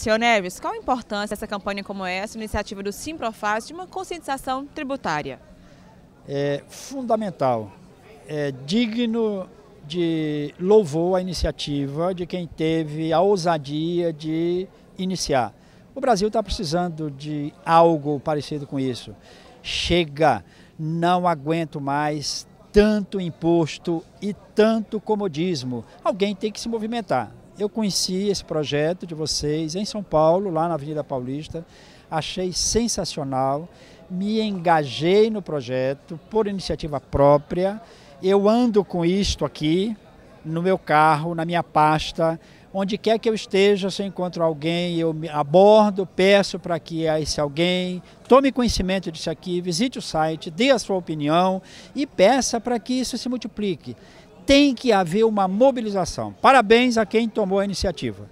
Senhor Neves, qual a importância dessa campanha como essa, iniciativa do Simprofácil, de uma conscientização tributária? É fundamental, é digno de louvor a iniciativa de quem teve a ousadia de iniciar. O Brasil está precisando de algo parecido com isso. Chega, não aguento mais tanto imposto e tanto comodismo. Alguém tem que se movimentar eu conheci esse projeto de vocês em São Paulo, lá na Avenida Paulista, achei sensacional, me engajei no projeto por iniciativa própria. Eu ando com isto aqui no meu carro, na minha pasta, onde quer que eu esteja, se eu encontro alguém, eu abordo, peço para que esse alguém tome conhecimento disso aqui, visite o site, dê a sua opinião e peça para que isso se multiplique tem que haver uma mobilização. Parabéns a quem tomou a iniciativa.